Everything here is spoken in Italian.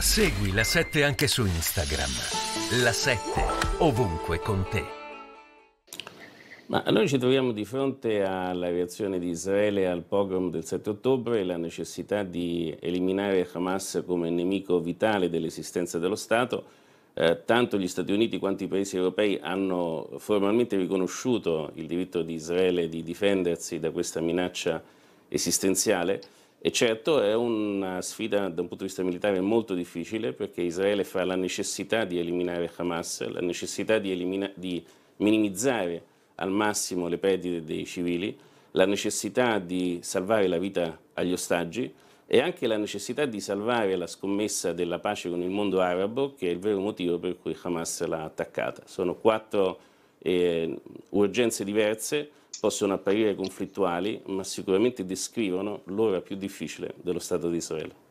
Segui la 7 anche su Instagram. La 7 ovunque con te. Ma noi ci troviamo di fronte alla reazione di Israele al pogrom del 7 ottobre e la necessità di eliminare Hamas come nemico vitale dell'esistenza dello Stato. Eh, tanto gli Stati Uniti quanto i paesi europei hanno formalmente riconosciuto il diritto di Israele di difendersi da questa minaccia esistenziale e certo è una eh, sfida da un punto di vista militare molto difficile perché Israele fa la necessità di eliminare Hamas, la necessità di, elimina- di minimizzare al massimo le perdite dei civili, la necessità di salvare la vita agli ostaggi e anche la necessità di salvare la scommessa della pace con il mondo arabo che è il vero motivo per cui Hamas l'ha attaccata. Sono quattro eh, urgenze diverse possono apparire conflittuali, ma sicuramente descrivono l'ora più difficile dello Stato di Israele.